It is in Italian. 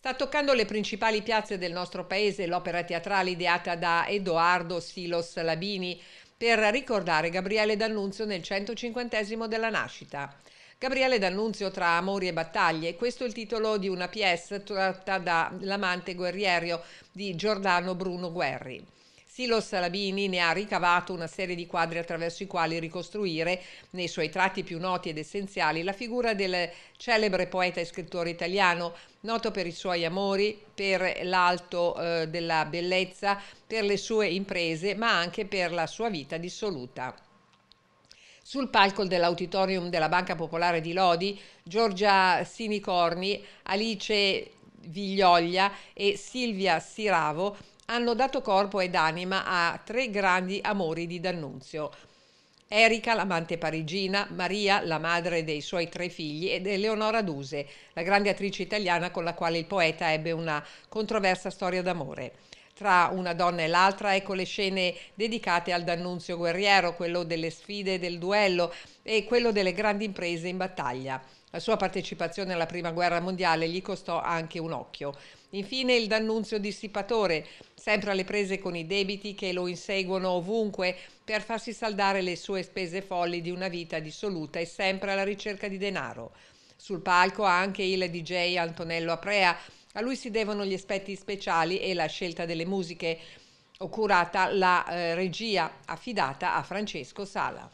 Sta toccando le principali piazze del nostro paese l'opera teatrale ideata da Edoardo Silos Labini per ricordare Gabriele D'Annunzio nel 150 della nascita. Gabriele D'Annunzio tra amori e battaglie, questo è il titolo di una pièce tratta da L'amante guerriero di Giordano Bruno Guerri. Silo Salabini ne ha ricavato una serie di quadri attraverso i quali ricostruire, nei suoi tratti più noti ed essenziali, la figura del celebre poeta e scrittore italiano, noto per i suoi amori, per l'alto eh, della bellezza, per le sue imprese, ma anche per la sua vita dissoluta. Sul palco dell'auditorium della Banca Popolare di Lodi, Giorgia Sinicorni, Alice Viglioglia e Silvia Siravo hanno dato corpo ed anima a tre grandi amori di D'Annunzio. Erika, l'amante parigina, Maria, la madre dei suoi tre figli, ed Eleonora Duse, la grande attrice italiana con la quale il poeta ebbe una controversa storia d'amore tra una donna e l'altra, ecco le scene dedicate al D'Annunzio guerriero, quello delle sfide del duello e quello delle grandi imprese in battaglia. La sua partecipazione alla Prima Guerra Mondiale gli costò anche un occhio. Infine il D'Annunzio dissipatore, sempre alle prese con i debiti che lo inseguono ovunque per farsi saldare le sue spese folli di una vita dissoluta e sempre alla ricerca di denaro. Sul palco anche il DJ Antonello Aprea, a lui si devono gli aspetti speciali e la scelta delle musiche, curata la eh, regia affidata a Francesco Sala.